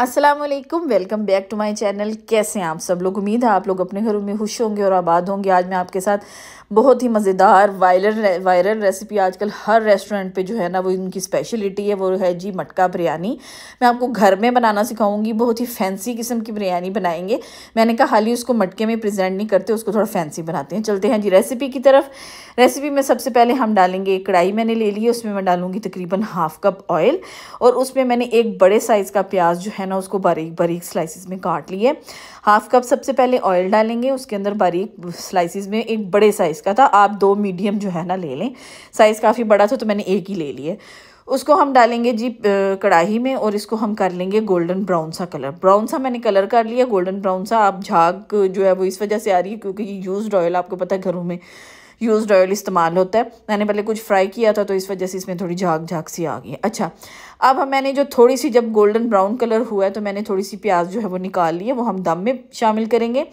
Aslam welcome back to my channel कैसे हैं आप सब लोग उम्मीद है आप लोग अपने घरों में खुश होंगे और आबाद होंगे आज मैं आपके साथ बहुत ही मज़ेदार वायरल वायरल रेसिपी आजकल हर रेस्टोरेंट पे जो है ना वो इनकी स्पेशलिटी है वो है जी मटका बिरयानी मैं आपको घर में बनाना सिखाऊंगी बहुत ही फैंसी किस्म की बिरयानी बनाएंगे मैंने कहा हाल ही उसको मटके में प्रेजेंट नहीं करते उसको थोड़ा फैंसी बनाते हैं चलते हैं जी रेसिपी की तरफ रेसिपी में सबसे पहले हम डालेंगे कढ़ाई मैंने ले ली है उसमें मैं डालूँगी तकरीबन हाफ कप ऑयल और उसमें मैंने एक बड़े साइज़ का प्याज जो है ना उसको बारीक बारीक स्लाइसिस में काट लिए हाफ कप सबसे पहले ऑयल डालेंगे उसके अंदर बारीक स्लाइसिस में एक बड़े साइज़ का था आप दो मीडियम जो है ना ले लें साइज़ काफ़ी बड़ा था तो मैंने एक ही ले लिए उसको हम डालेंगे जी कढ़ाई में और इसको हम कर लेंगे गोल्डन ब्राउन सा कलर ब्राउन सा मैंने कलर कर लिया गोल्डन ब्राउन सा आप झाग जो है वो इस वजह से आ रही है क्योंकि ये यूज्ड ऑयल आपको पता है घरों में यूज्ड ऑयल इस्तेमाल होता है मैंने पहले कुछ फ्राई किया था तो इस वजह से इसमें थोड़ी झाग झाग सी आ गई अच्छा अब हम मैंने जो थोड़ी सी जब गोल्डन ब्राउन कलर हुआ है तो मैंने थोड़ी सी प्याज जो है वो निकाल ली है वो हम दम में शामिल करेंगे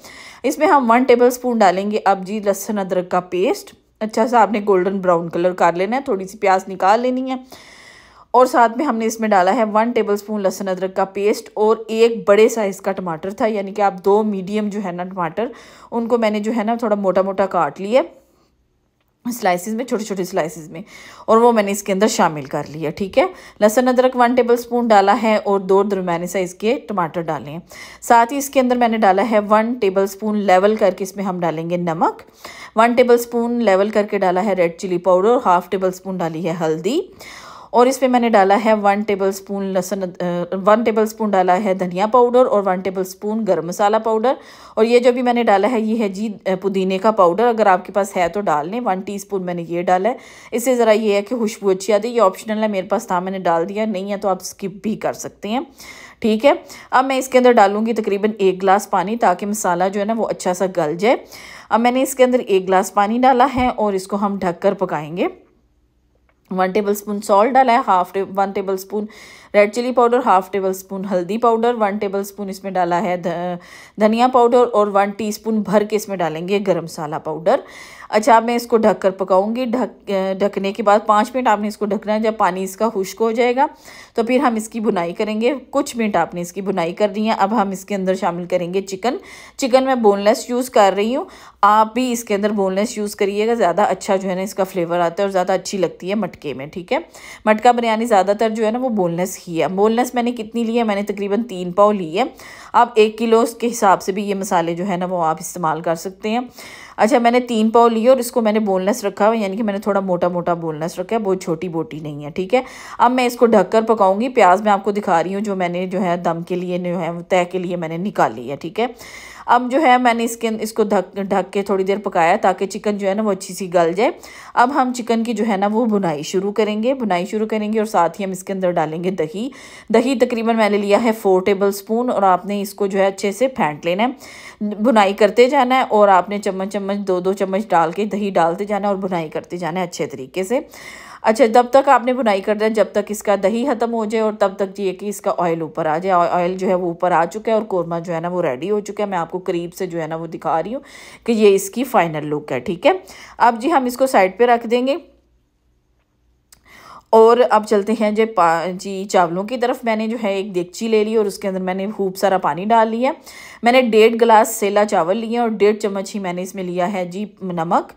इसमें हम वन टेबल स्पून डालेंगे अब जी लहसुन अदरक का पेस्ट अच्छा सा आपने गोल्डन ब्राउन कलर कर लेना है थोड़ी सी प्याज निकाल लेनी है और साथ में हमने इसमें डाला है वन टेबल स्पून लहसुन अदरक का पेस्ट और एक बड़े साइज़ का टमाटर था यानी कि आप दो मीडियम जो है ना टमाटर उनको मैंने जो है ना थोड़ा मोटा मोटा काट लिया स्लाइसिस में छोटे छोटे स्लाइसिस में और वो मैंने इसके अंदर शामिल कर लिया ठीक है लहसुन अदरक वन टेबल स्पून डाला है और दो दरम्याने साइज़ के टमाटर डाले हैं साथ ही इसके अंदर मैंने डाला है वन टेबल स्पून लेवल करके इसमें हम डालेंगे नमक वन टेबल स्पून लेवल करके डाला है रेड चिली पाउडर और हाफ़ टेबल स्पून डाली है हल्दी और इसमें मैंने डाला है वन टेबल स्पून लहसुन वन टेबल स्पून डाला है धनिया पाउडर और वन टेबल स्पून गर्म मसाला पाउडर और ये जो भी मैंने डाला है ये है जी पुदीने का पाउडर अगर आपके पास है तो डाल लें वन टी स्पून मैंने ये डाला है इससे ज़रा ये है कि खुशबू अच्छी आती है ये ऑप्शनल है मेरे पास था मैंने डाल दिया नहीं है तो आप स्किप भी कर सकते हैं ठीक है अब मैं इसके अंदर डालूंगी तकरीबन एक गिलास पानी ताकि मसाला जो है ना वो अच्छा सा गल जाए अब मैंने इसके अंदर एक गिलास पानी डाला है और इसको हम ढककर पकाएंगे वन टेबल स्पून सॉल्ट डाला है हाफ टे one tablespoon red chilli powder half tablespoon हल्दी पाउडर वन टेबल स्पून इसमें डाला है धनिया पाउडर और वन टीस्पून भर के इसमें डालेंगे गरम मसाला पाउडर अच्छा मैं इसको ढक कर पकाऊँगी ढक ढकने के बाद पाँच मिनट आपने इसको ढकना है जब पानी इसका खुश्क हो जाएगा तो फिर हम इसकी बुनाई करेंगे कुछ मिनट आपने इसकी बुनाई करनी है अब हम इसके अंदर शामिल करेंगे चिकन चिकन मैं बोनलेस यूज़ कर रही हूँ आप भी इसके अंदर बोनलेस यूज़ करिएगा ज़्यादा अच्छा जो है ना इसका फ्लेवर आता है और ज़्यादा अच्छी लगती है मटके में ठीक है मटका बिरयानी ज़्यादातर जो है ना वो बोनलेस ही है बोनलेस मैंने कितनी ली है मैंने तकरीबन तीन पाव ली है आप एक किलो के हिसाब से भी ये मसाले जो है ना वो आप इस्तेमाल कर सकते हैं अच्छा मैंने तीन पाव लिए और इसको मैंने बोनलेस रखा हुआ यानी कि मैंने थोड़ा मोटा मोटा बोनलेस रखा है बहुत छोटी बोटी नहीं है ठीक है अब मैं इसको ढककर पकाऊंगी प्याज मैं आपको दिखा रही हूँ जो मैंने जो है दम के लिए जो है तय के लिए मैंने निकाली है ठीक है अब जो है मैंने इसके इसको ढक ढक के थोड़ी देर पकाया ताकि चिकन जो है ना वो अच्छी सी गल जाए अब हम चिकन की जो है ना वो बुनाई शुरू करेंगे बुनाई शुरू करेंगे और साथ ही हम इसके अंदर डालेंगे दही दही तकरीबन मैंने लिया है फोर टेबल स्पून और आपने इसको जो है अच्छे से फेंट लेना है बुनाई करते जाना है और आपने चम्मच चम्मच दो दो चम्मच डाल के दही डालते जाना है और बुनाई करते जाना है अच्छे तरीके से अच्छा जब तक आपने बुनाई कर दें जब तक इसका दही ख़त्म हो जाए और तब तक ये कि इसका ऑयल ऊपर आ जाए ऑयल जो है वो ऊपर आ चुका है और कौरमा जो है ना वो रेडी हो चुका है मैं आपको करीब से जो है ना वो दिखा रही हूँ कि ये इसकी फ़ाइनल लुक है ठीक है अब जी हम इसको साइड पर रख देंगे और अब चलते हैं जो जी चावलों की तरफ मैंने जो है एक देगची ले ली और उसके अंदर मैंने खूब सारा पानी डाल लिया मैंने डेढ़ गिलास सेला चावल लिए और डेढ़ चम्मच ही मैंने इसमें लिया है जी नमक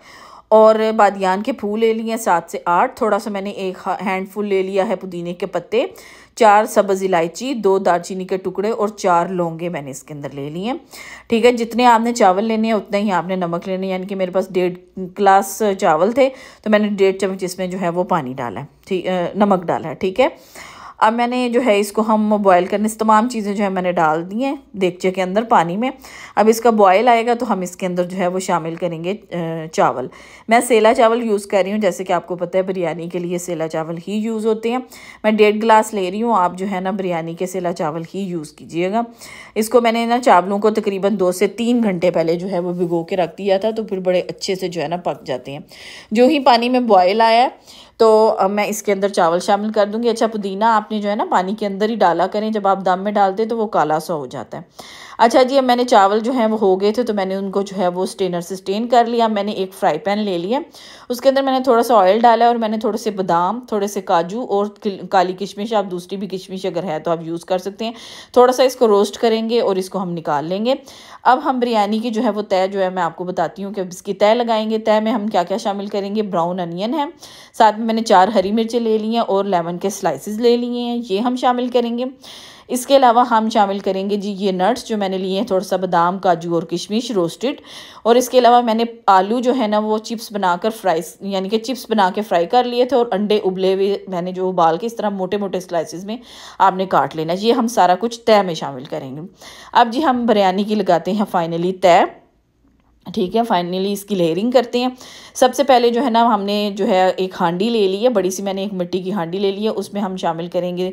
और बादियान के फूल ले लिए सात से आठ थोड़ा सा मैंने एक हैंडफुल ले लिया है पुदीने के पत्ते चार सब्ज़ इलायची दो दालचीनी के टुकड़े और चार लौंगे मैंने इसके अंदर ले लिए हैं ठीक है जितने आपने चावल लेने हैं उतने ही आपने नमक लेने यानी कि मेरे पास डेढ़ ग्लास चावल थे तो मैंने डेढ़ चम्मच इसमें जो है वो पानी डाला है ठीक नमक डाला है ठीक है अब मैंने जो है इसको हम बॉयल करने से तमाम चीज़ें जो है मैंने डाल दी हैं देगचे के अंदर पानी में अब इसका बॉयल आएगा तो हम इसके अंदर जो है वो शामिल करेंगे चावल मैं सेला चावल यूज़ कर रही हूँ जैसे कि आपको पता है बिरयानी के लिए सेला चावल ही यूज़ होते हैं मैं डेढ़ गिलास ले रही हूँ आप जो है ना बिरयानी के सेला चावल ही यूज़ कीजिएगा इसको मैंने ना चावलों को तकरीबन दो से तीन घंटे पहले जो है वो भिगो के रख दिया था तो फिर बड़े अच्छे से जो है ना पक जाते हैं जो ही पानी में बॉयल आया है तो अब मैं इसके अंदर चावल शामिल कर दूँगी अच्छा पुदीना आपने जो है ना पानी के अंदर ही डाला करें जब आप दम में डालते हैं तो वो काला सा हो जाता है अच्छा जी अब मैंने चावल जो है वो हो गए थे तो मैंने उनको जो है वो स्टेनर से स्टेन कर लिया मैंने एक फ्राई पैन ले लिया उसके अंदर मैंने थोड़ा सा ऑयल डाला और मैंने थोड़े से बादाम थोड़े से काजू और काली किशमिश आप दूसरी भी किशमिश अगर है तो आप यूज़ कर सकते हैं थोड़ा सा इसको रोस्ट करेंगे और इसको हम निकाल लेंगे अब हम बिरयानी की जो है वो तय जो है मैं आपको बताती हूँ कि अब इसकी तय लगाएंगे तय में हम क्या क्या शामिल करेंगे ब्राउन अनियन है साथ में मैंने चार हरी मिर्चें ले ली हैं और लेमन के स्लाइसिस ले लिए हैं ये हम शामिल करेंगे इसके अलावा हम शामिल करेंगे जी ये नट्स जो मैंने लिए हैं थोड़ा सा बादाम काजू और किशमिश रोस्टेड और इसके अलावा मैंने आलू जो है ना वो चिप्स बनाकर फ्राई यानी कि चिप्स बना के फ्राई कर लिए थे और अंडे उबले हुए मैंने जो उबाल के इस तरह मोटे मोटे स्लाइसिस में आपने काट लेना ये हम सारा कुछ तय में शामिल करेंगे अब जी हम बिरयानी की लगाते हैं फाइनली तय ठीक है फाइनली इसकी लेयरिंग करते हैं सबसे पहले जो है ना हमने जो है एक हांडी ले ली है बड़ी सी मैंने एक मिट्टी की हांडी ले ली है उसमें हम शामिल करेंगे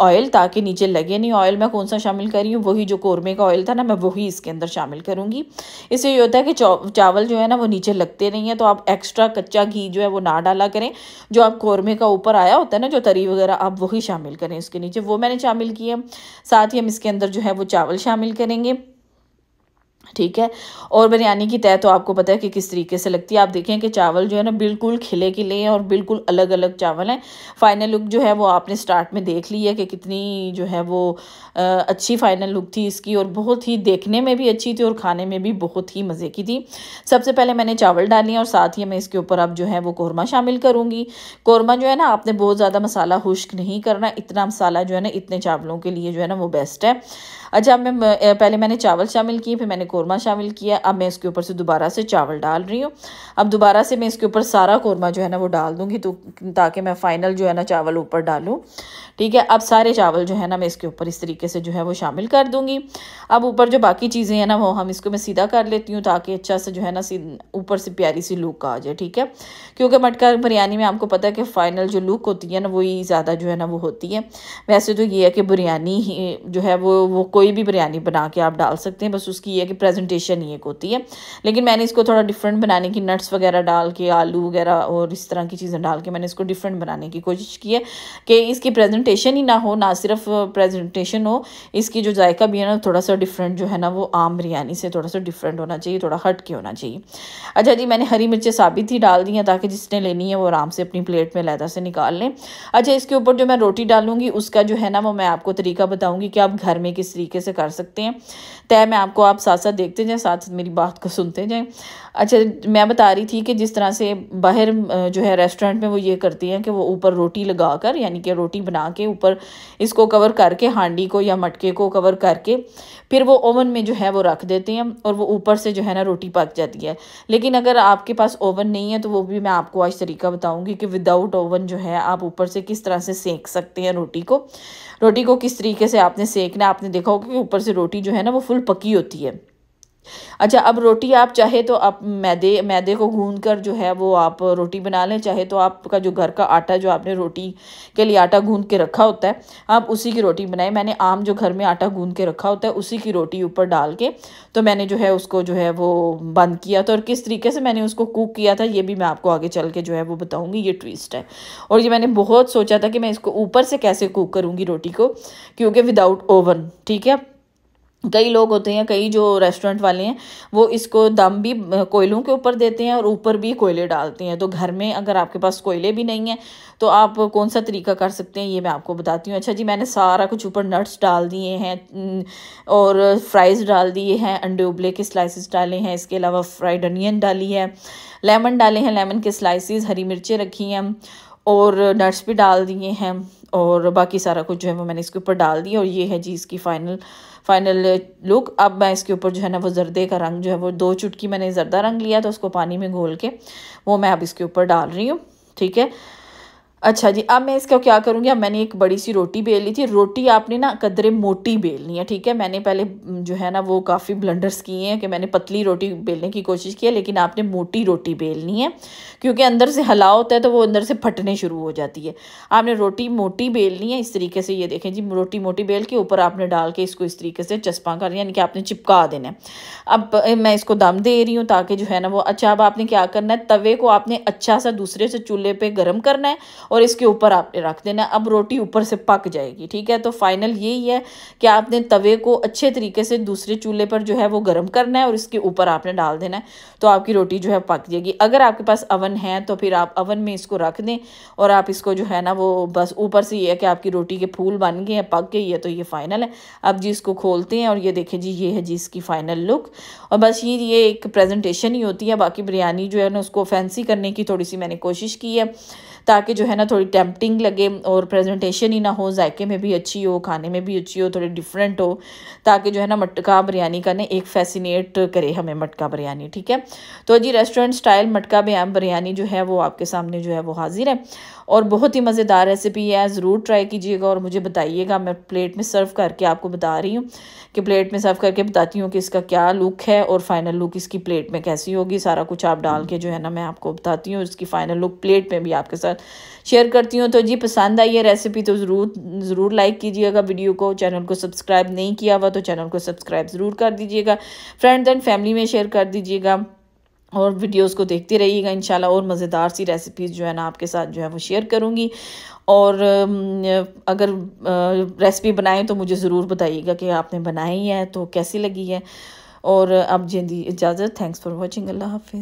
ऑयल ताकि नीचे लगे नहीं ऑयल मैं कौन सा शामिल कर रही हूँ वही जो कौरमे का ऑयल था ना मैं वही इसके अंदर शामिल करूँगी इससे ये होता है कि चावल जो है ना वो नीचे लगते नहीं है तो आप एक्स्ट्रा कच्चा घी जो है वो ना डाला करें जो आप कौरमे का ऊपर आया होता है ना जो तरी वगैरह आप वही शामिल करें इसके नीचे वो मैंने शामिल किया साथ ही हम इसके अंदर जो है वो चावल शामिल करेंगे ठीक है और बिरयानी की तय तो आपको पता है कि किस तरीके से लगती है आप देखें कि चावल जो है ना बिल्कुल खिले खिले हैं और बिल्कुल अलग अलग चावल हैं फाइनल लुक जो है वो आपने स्टार्ट में देख ली है कि कितनी जो है वो अच्छी फाइनल लुक थी इसकी और बहुत ही देखने में भी अच्छी थी और खाने में भी बहुत ही मज़े की थी सबसे पहले मैंने चावल डाली और साथ ही मैं इसके ऊपर अब जो है वो कौरमा शामिल करूँगी कौरमा जो है ना आपने बहुत ज़्यादा मसाला खुश्क नहीं करना इतना मसाला जो है ना इतने चावलों के लिए जो है ना वो बेस्ट है अच्छा मैं पहले मैंने चावल शामिल किए फिर मैंने कोरमा शामिल किया अब मैं इसके ऊपर से दोबारा से चावल डाल रही हूँ अब दोबारा से मैं इसके ऊपर सारा कोरमा जो है ना वो डाल दूँगी तो ताकि मैं फ़ाइनल जो है ना चावल ऊपर डालूँ ठीक है अब सारे चावल जो है ना मैं इसके ऊपर इस तरीके से जो है वो शामिल कर दूँगी अब ऊपर जो बाकी चीज़ें हैं ना वो हम इसको मैं सीधा कर लेती हूँ ताकि अच्छा से जो है ना ऊपर से प्यारी सी लुक आ जाए ठीक है क्योंकि मटका बिरयानी में आपको पता है कि फ़ाइनल जो लुक होती है ना वही ज़्यादा जो है ना वो होती है वैसे तो ये है कि बिरयानी जो है वो वो कोई भी बिरयानी बना के आप डाल सकते हैं बस उसकी ये है कि प्रेजेंटेशन ही एक होती है लेकिन मैंने इसको थोड़ा डिफरेंट बनाने की नट्स वगैरह डाल के आलू वगैरह और इस तरह की चीज़ें डाल के मैंने इसको डिफरेंट बनाने की कोशिश की है कि इसकी प्रेजेंटेशन ही ना हो ना सिर्फ प्रेजेंटेशन हो इसकी जो जायका भी है ना थोड़ा सा डिफरेंट जो है ना वो आम बिरयानी से थोड़ा सा डिफरेंट होना चाहिए थोड़ा हट के होना चाहिए अच्छा जी मैंने हरी मिर्चें साबित ही डाल दी हैं ताकि जिसने लेनी है वो आराम से अपनी प्लेट में लैदा से निकाल लें अच्छा इसके ऊपर जो मैं रोटी डालूंगी उसका जो है ना वो मैं आपको तरीका बताऊँगी कि आप घर में किस तरीके से कर सकते हैं तय मैं आपको आप साथ साथ देखते जाएं साथ साथ मेरी बात को सुनते जाएं अच्छा मैं बता रही थी कि जिस तरह से बाहर जो है रेस्टोरेंट में वो ये करती हैं कि वो ऊपर रोटी लगा कर यानी कि रोटी बना के ऊपर इसको कवर करके हांडी को या मटके को कवर करके फिर वो ओवन में जो है वो रख देते हैं और वो ऊपर से जो है ना रोटी पक जाती है लेकिन अगर आपके पास ओवन नहीं है तो वो भी मैं आपको आज तरीका बताऊँगी कि विदाउट ओवन जो है आप ऊपर से किस तरह से सेक सकते हैं रोटी को रोटी को किस तरीके से आपने सेकना आपने देखा होगा कि ऊपर से रोटी जो है ना वो फुल पकी होती है अच्छा अब रोटी आप चाहे तो आप मैदे मैदे को गूंद कर जो है वो आप रोटी बना लें चाहे तो आपका जो घर का आटा जो आपने रोटी के लिए आटा गूंद के रखा होता है आप उसी की रोटी बनाएं मैंने आम जो घर में आटा गूंद के रखा होता है उसी की रोटी ऊपर डाल के तो मैंने जो है उसको जो है वो बंद किया था और किस तरीके से मैंने उसको कुक किया था ये भी मैं आपको आगे चल के जो है वो बताऊँगी ये ट्विस्ट है और ये मैंने बहुत सोचा था कि मैं इसको ऊपर से कैसे कुक करूँगी रोटी को क्योंकि विदाउट ओवन ठीक है कई लोग होते हैं कई जो रेस्टोरेंट वाले हैं वो इसको दम भी कोयलों के ऊपर देते हैं और ऊपर भी कोयले डालते हैं तो घर में अगर आपके पास कोयले भी नहीं हैं तो आप कौन सा तरीका कर सकते हैं ये मैं आपको बताती हूँ अच्छा जी मैंने सारा कुछ ऊपर नट्स डाल दिए हैं और फ्राइज़ डाल दिए हैं अंडे उबले के स्लाइसिस डाले हैं इसके अलावा फ्राइड अनियन डाली है लेमन डाले हैं लेमन के स्लाइसिस हरी मिर्चें रखी हैं और नट्स भी डाल दिए हैं और बाकी सारा कुछ जो है वो मैंने इसके ऊपर डाल दिया और ये है जी इसकी फाइनल फाइनल लुक अब मैं इसके ऊपर जो है ना वो जर्दे का रंग जो है वो दो चुटकी मैंने जर्दा रंग लिया था उसको पानी में घोल के वो मैं अब इसके ऊपर डाल रही हूँ ठीक है अच्छा जी अब मैं इसका क्या करूँगी अब मैंने एक बड़ी सी रोटी बेल ली थी रोटी आपने ना कदरे मोटी बेलनी है ठीक है मैंने पहले जो है ना वो काफ़ी ब्लंडर्स किए हैं कि मैंने पतली रोटी बेलने की कोशिश की है लेकिन आपने मोटी रोटी बेलनी है क्योंकि अंदर से हलाव होता है तो वो अंदर से फटने शुरू हो जाती है आपने रोटी मोटी बेलनी है इस तरीके से ये देखें जी रोटी मोटी बेल के ऊपर आपने डाल के इसको इस तरीके से चस्पा कर यानी कि आपने चिपका देना है अब मैं इसको दम दे रही हूँ ताकि जो है ना वो अच्छा अब आपने क्या करना है तवे को आपने अच्छा सा दूसरे से चूल्हे पर गर्म करना है और इसके ऊपर आपने रख देना अब रोटी ऊपर से पक जाएगी ठीक है तो फाइनल यही है कि आपने तवे को अच्छे तरीके से दूसरे चूल्हे पर जो है वो गर्म करना है और इसके ऊपर आपने डाल देना है तो आपकी रोटी जो है पक जाएगी अगर आपके पास अवन है तो फिर आप अवन में इसको रख दें और आप इसको जो है ना वो बस ऊपर से ये है कि आपकी रोटी के फूल बन गए हैं पक गए ये तो ये फाइनल है अब जी इसको खोलते हैं और ये देखें जी ये है जी इसकी फाइनल लुक और बस ये ये एक प्रेजेंटेशन ही होती है बाकी बिरयानी जो है ना उसको फैंसी करने की थोड़ी सी मैंने कोशिश की है ताकि जो है ना थोड़ी टेम्पटिंग लगे और प्रेजेंटेशन ही ना हो जायके में भी अच्छी हो खाने में भी अच्छी हो थोड़ी डिफरेंट हो ताकि जो है ना मटका बिरयानी का ना एक फैसिनेट करे हमें मटका बिरयानी ठीक है तो जी रेस्टोरेंट स्टाइल मटका बिरयानी जो है वो आपके सामने जो है वो हाजिर है और बहुत ही मज़ेदार रेसिपी है ज़रूर ट्राई कीजिएगा और मुझे बताइएगा मैं प्लेट में सर्व करके आपको बता रही हूँ कि प्लेट में सर्व करके बताती हूँ कि इसका क्या लुक है और फाइनल लुक इसकी प्लेट में कैसी होगी सारा कुछ आप डाल के जो है ना मैं आपको बताती हूँ इसकी फ़ाइनल लुक प्लेट में भी आपके साथ साथ शेयर करती हूँ तो जी पसंद आई है रेसिपी तो ज़रूर ज़रूर लाइक कीजिएगा वीडियो को चैनल को सब्सक्राइब नहीं किया हुआ तो चैनल को सब्सक्राइब ज़रूर कर दीजिएगा फ्रेंड्स एंड फैमिली में शेयर कर दीजिएगा और वीडियोस को देखते रहिएगा इंशाल्लाह और मज़ेदार सी रेसिपीज़ जो है ना आपके साथ जो है वो शेयर करूँगी और अगर रेसिपी बनाएं तो मुझे ज़रूर बताइएगा कि आपने बनाई है तो कैसी लगी है और अब जी इजाज़त थैंक्स फॉर वॉचिंग अल्लाह हाफिज़